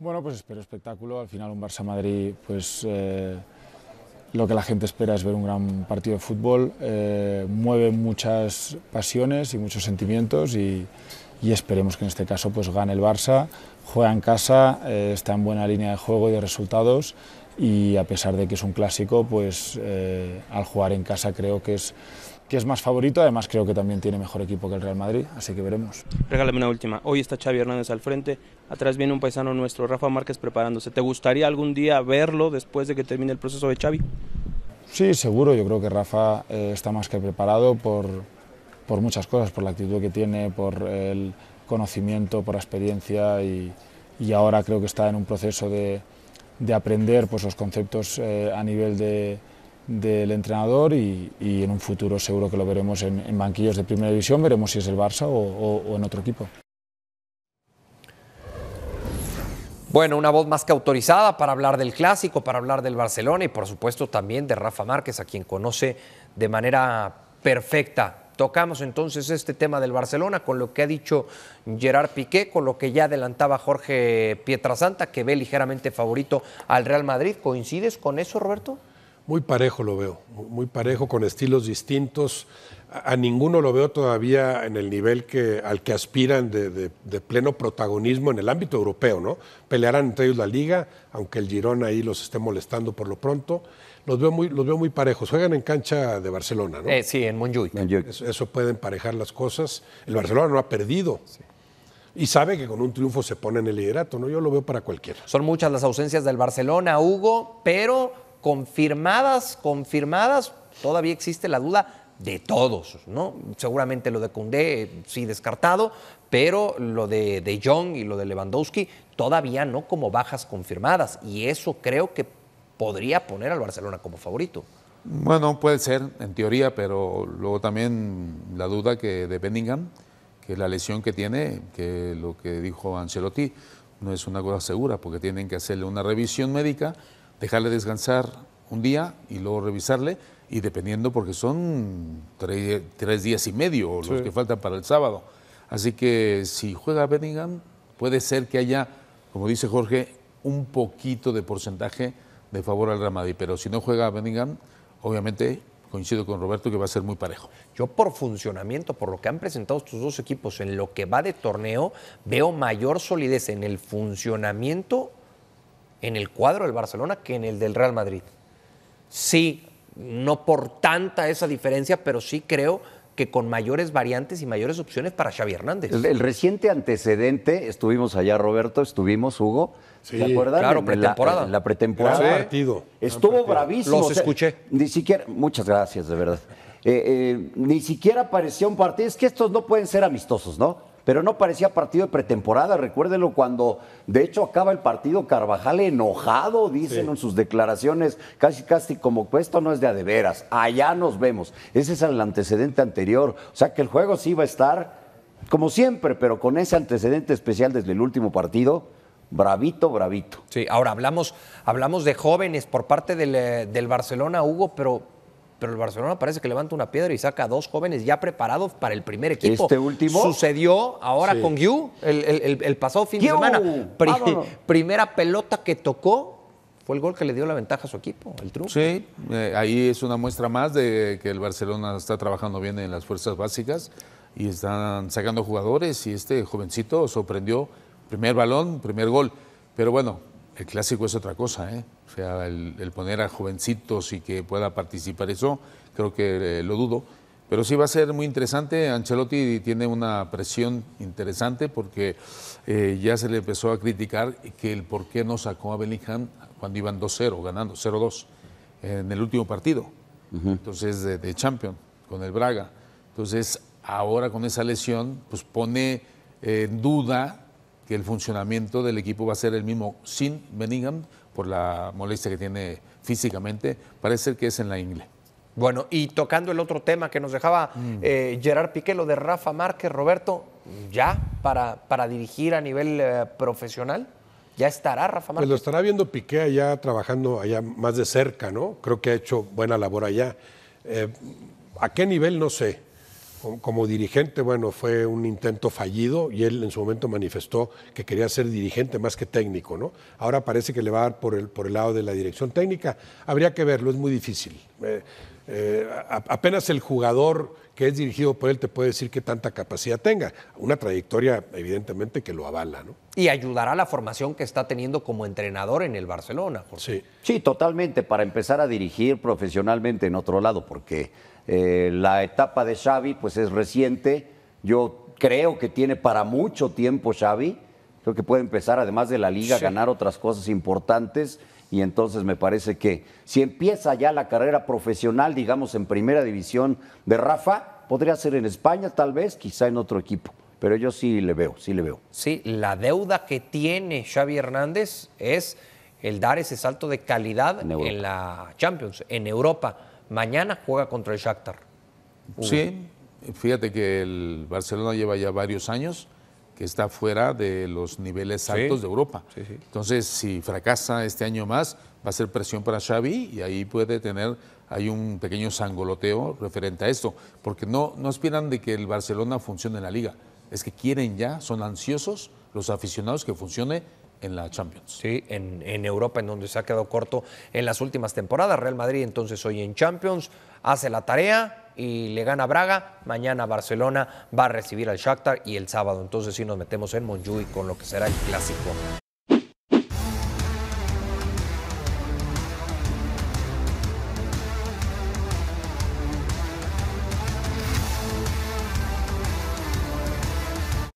Bueno, pues espero espectáculo. Al final un Barça-Madrid, pues eh, lo que la gente espera es ver un gran partido de fútbol. Eh, mueve muchas pasiones y muchos sentimientos y, esperemos que en este caso pues gane el Barça, juega en casa, eh, está en buena línea de juego y de resultados y a pesar de que es un clásico, pues al jugar en casa creo que es que es más favorito, además creo que también tiene mejor equipo que el Real Madrid, así que veremos. Regálame una última, hoy está Xavi Hernández al frente, atrás viene un paisano nuestro, Rafa Márquez, preparándose. ¿Te gustaría algún día verlo después de que termine el proceso de Xavi? Sí, seguro, yo creo que Rafa eh, está más que preparado por, muchas cosas, por la actitud que tiene, por el conocimiento, por la experiencia y, ahora creo que está en un proceso de, aprender pues, los conceptos eh, a nivel de del entrenador y, en un futuro seguro que lo veremos en, banquillos de primera división, veremos si es el Barça o, o en otro equipo. Bueno, una voz más que autorizada para hablar del clásico, para hablar del Barcelona y por supuesto también de Rafa Márquez, a quien conoce de manera perfecta. Tocamos entonces este tema del Barcelona con lo que ha dicho Gerard Piqué, con lo que ya adelantaba Jorge Pietrasanta, que ve ligeramente favorito al Real Madrid. ¿Coincides con eso, Roberto? Muy parejo lo veo, muy parejo con estilos distintos. A, ninguno lo veo todavía en el nivel que, al que aspiran de, pleno protagonismo en el ámbito europeo, ¿no? Pelearán entre ellos la liga, aunque el Girón ahí los esté molestando por lo pronto. Los veo muy, los veo muy parejos. Juegan en cancha de Barcelona, ¿no? Eh, sí, en Montjuic. Eso, pueden puede emparejar las cosas. El Barcelona no ha perdido. Y sabe que con un triunfo se pone en el liderato, ¿no? Yo lo veo para cualquiera. Son muchas las ausencias del Barcelona, Hugo, pero confirmadas, confirmadas, todavía existe la duda de todos, ¿no? Seguramente lo de Cundé eh, sí descartado, pero lo de De Jong y lo de Lewandowski todavía no como bajas confirmadas y eso creo que podría poner al Barcelona como favorito. Bueno, puede ser en teoría, pero luego también la duda que de Benningham que la lesión que tiene, que lo que dijo Ancelotti no es una cosa segura porque tienen que hacerle una revisión médica dejarle descansar un día y luego revisarle, y dependiendo, porque son tres días y medio los que faltan para el sábado. Así que si juega Bellingham, puede ser que haya, como dice Jorge, un poquito de porcentaje de favor al Ramadi, pero si no juega Bellingham, obviamente coincido con Roberto que va a ser muy parejo. Yo por funcionamiento, por lo que han presentado estos dos equipos en lo que va de torneo, veo mayor solidez en el funcionamiento en el cuadro del Barcelona que en el del Real Madrid. Sí, no por tanta esa diferencia, pero sí creo que con mayores variantes y mayores opciones para Xavi Hernández. El, reciente antecedente, estuvimos allá, Roberto, estuvimos, Hugo, sí, acuerdan? Claro, pretemporada. La, la pretemporada. Estuvo bravísimo. Los escuché. Ni siquiera, muchas gracias, de verdad. Eh, eh, ni siquiera parecía un partido. Es que estos no pueden ser amistosos, ¿no? pero no parecía partido de pretemporada. recuérdenlo, cuando, de hecho, acaba el partido Carvajal enojado, dicen en sus declaraciones, casi casi como pues esto no es de a de veras, allá nos vemos. Ese es el antecedente anterior. O sea que el juego sí iba a estar, como siempre, pero con ese antecedente especial desde el último partido. Bravito, bravito. Sí, ahora hablamos, hablamos de jóvenes por parte del, eh, del Barcelona, Hugo, pero pero el Barcelona parece que levanta una piedra y saca a dos jóvenes ya preparados para el primer equipo. Este último. Sucedió ahora con Yu el, pasado fin de semana. primera pelota que tocó fue el gol que le dio la ventaja a su equipo, el truco. Sí, eh, ahí es una muestra más de que el Barcelona está trabajando bien en las fuerzas básicas y están sacando jugadores y este jovencito sorprendió. Primer balón, primer gol. Pero bueno, el clásico es otra cosa, ¿eh? O sea, el, poner a jovencitos y que pueda participar eso, creo que eh, lo dudo. Pero sí va a ser muy interesante. Ancelotti tiene una presión interesante porque eh, ya se le empezó a criticar que el por qué no sacó a Bellingham cuando iban 2-0, ganando 0-2 en el último partido. Entonces, de, Champion, con el Braga. Entonces, ahora con esa lesión, pues pone en duda que el funcionamiento del equipo va a ser el mismo sin Benningham por la molestia que tiene físicamente. Parece que es en la ingle. Bueno, y tocando el otro tema que nos dejaba mm. eh, Gerard Piqué, lo de Rafa Márquez, Roberto, ¿ya para, para dirigir a nivel eh, profesional? ¿Ya estará Rafa pues Márquez? lo estará viendo Piqué allá trabajando allá más de cerca, ¿no? Creo que ha hecho buena labor allá. Eh, ¿A qué nivel? No sé como, dirigente, bueno, fue un intento fallido y él en su momento manifestó que quería ser dirigente más que técnico, ¿no? Ahora parece que le va a dar por el, por el lado de la dirección técnica. Habría que verlo, es muy difícil. Eh, eh, apenas el jugador que es dirigido por él te puede decir qué tanta capacidad tenga. Una trayectoria, evidentemente, que lo avala, ¿no? Y ayudará a la formación que está teniendo como entrenador en el Barcelona, Sí. sí, totalmente, para empezar a dirigir profesionalmente en otro lado, porque eh, la etapa de Xavi pues es reciente. Yo creo que tiene para mucho tiempo Xavi. Creo que puede empezar, además de la liga, a ganar otras cosas importantes. Y entonces me parece que si empieza ya la carrera profesional, digamos, en primera división de Rafa, podría ser en España tal vez, quizá en otro equipo. Pero yo sí le veo, sí le veo. Sí, la deuda que tiene Xavi Hernández es el dar ese salto de calidad en la Champions, en Europa Mañana juega contra el Shakhtar. Sí, fíjate que el Barcelona lleva ya varios años que está fuera de los niveles altos de Europa. Entonces, si fracasa este año más, va a ser presión para Xavi y ahí puede tener hay un pequeño sangoloteo referente a esto, porque no, no aspiran de que el Barcelona funcione en la liga, es que quieren ya, son ansiosos los aficionados que funcione en la Champions. Sí, en, Europa, en donde se ha quedado corto en las últimas temporadas. Real Madrid entonces hoy en Champions hace la tarea y le gana Braga. Mañana Barcelona va a recibir al Shakhtar y el sábado entonces sí nos metemos en Monjuy con lo que será el clásico